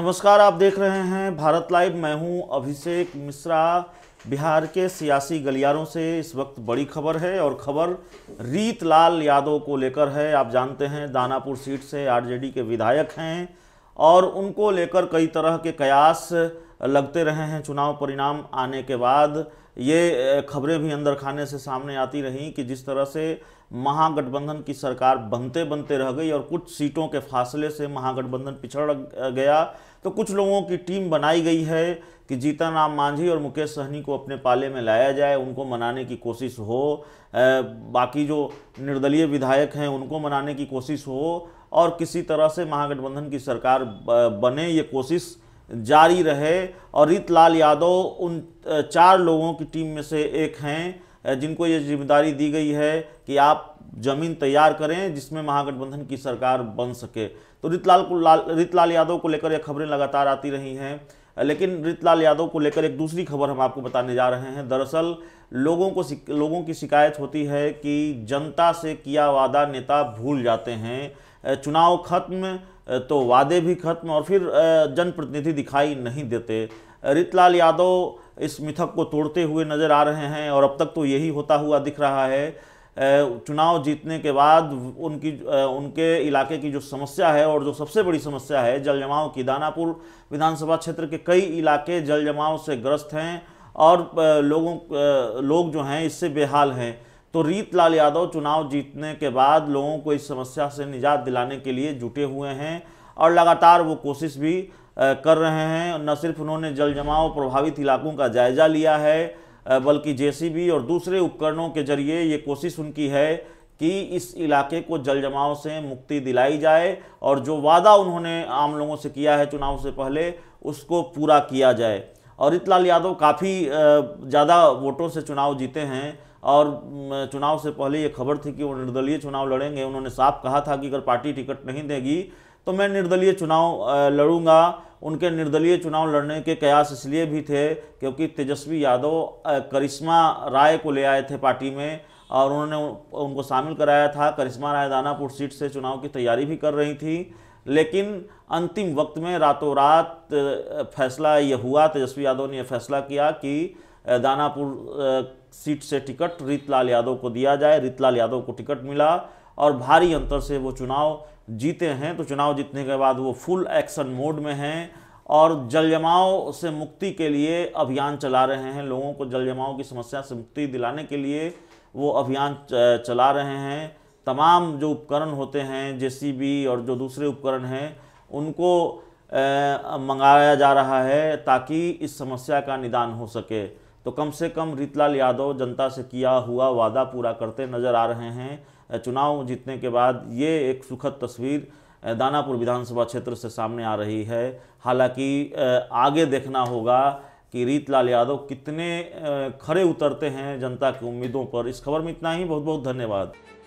नमस्कार आप देख रहे हैं भारत लाइव मैं हूं अभिषेक मिश्रा बिहार के सियासी गलियारों से इस वक्त बड़ी खबर है और खबर रीतलाल यादव को लेकर है आप जानते हैं दानापुर सीट से आरजेडी के विधायक हैं और उनको लेकर कई तरह के कयास लगते रहे हैं चुनाव परिणाम आने के बाद ये खबरें भी अंदर खाने से सामने आती रहीं कि जिस तरह से महागठबंधन की सरकार बनते बनते रह गई और कुछ सीटों के फासले से महागठबंधन पिछड़ गया तो कुछ लोगों की टीम बनाई गई है कि जीतन राम मांझी और मुकेश सहनी को अपने पाले में लाया जाए उनको मनाने की कोशिश हो बाकी जो निर्दलीय विधायक हैं उनको मनाने की कोशिश हो और किसी तरह से महागठबंधन की सरकार बने ये कोशिश जारी रहे और रीतलाल यादव उन चार लोगों की टीम में से एक हैं जिनको ये जिम्मेदारी दी गई है कि आप जमीन तैयार करें जिसमें महागठबंधन की सरकार बन सके तो रीतलाल को लाल रीतलाल यादव को लेकर ये खबरें लगातार आती रही हैं लेकिन रीतलाल यादव को लेकर एक दूसरी खबर हम आपको बताने जा रहे हैं दरअसल लोगों को लोगों की शिकायत होती है कि जनता से किया वादा नेता भूल जाते हैं चुनाव खत्म तो वादे भी खत्म और फिर जनप्रतिनिधि दिखाई नहीं देते रितलाल यादव इस मिथक को तोड़ते हुए नजर आ रहे हैं और अब तक तो यही होता हुआ दिख रहा है चुनाव जीतने के बाद उनकी उनके इलाके की जो समस्या है और जो सबसे बड़ी समस्या है जल जमाव की दानापुर विधानसभा क्षेत्र के कई इलाके जल जमाव से ग्रस्त हैं और लोगों लोग जो हैं इससे बेहाल हैं तो रीतलाल यादव चुनाव जीतने के बाद लोगों को इस समस्या से निजात दिलाने के लिए जुटे हुए हैं और लगातार वो कोशिश भी कर रहे हैं न सिर्फ उन्होंने जल जमाव प्रभावित इलाकों का जायज़ा लिया है बल्कि जेसीबी और दूसरे उपकरणों के जरिए ये कोशिश उनकी है कि इस इलाके को जल जमाव से मुक्ति दिलाई जाए और जो वादा उन्होंने आम लोगों से किया है चुनाव से पहले उसको पूरा किया जाए और इतलाल यादव काफ़ी ज़्यादा वोटों से चुनाव जीते हैं और चुनाव से पहले ये खबर थी कि वो निर्दलीय चुनाव लड़ेंगे उन्होंने साफ कहा था कि अगर पार्टी टिकट नहीं देगी तो मैं निर्दलीय चुनाव लड़ूंगा उनके निर्दलीय चुनाव लड़ने के कयास इसलिए भी थे क्योंकि तेजस्वी यादव करिश्मा राय को ले आए थे पार्टी में और उन्होंने उनको शामिल कराया था करिश्मा राय दानापुर सीट से चुनाव की तैयारी भी कर रही थी लेकिन अंतिम वक्त में रातों रात फैसला यह हुआ तेजस्वी यादव ने यह फैसला किया कि दानापुर सीट से टिकट रीतलाल यादव को दिया जाए रीतलाल यादव को टिकट मिला और भारी अंतर से वो चुनाव जीते हैं तो चुनाव जीतने के बाद वो फुल एक्शन मोड में हैं और जल जमाव से मुक्ति के लिए अभियान चला रहे हैं लोगों को जल जमाव की समस्या से मुक्ति दिलाने के लिए वो अभियान चला रहे हैं तमाम जो उपकरण होते हैं जे और जो दूसरे उपकरण हैं उनको मंगाया जा रहा है ताकि इस समस्या का निदान हो सके तो कम से कम रीतलाल यादव जनता से किया हुआ वादा पूरा करते नज़र आ रहे हैं चुनाव जीतने के बाद ये एक सुखद तस्वीर दानापुर विधानसभा क्षेत्र से सामने आ रही है हालांकि आगे देखना होगा कि रीतलाल यादव कितने खड़े उतरते हैं जनता की उम्मीदों पर इस खबर में इतना ही बहुत बहुत धन्यवाद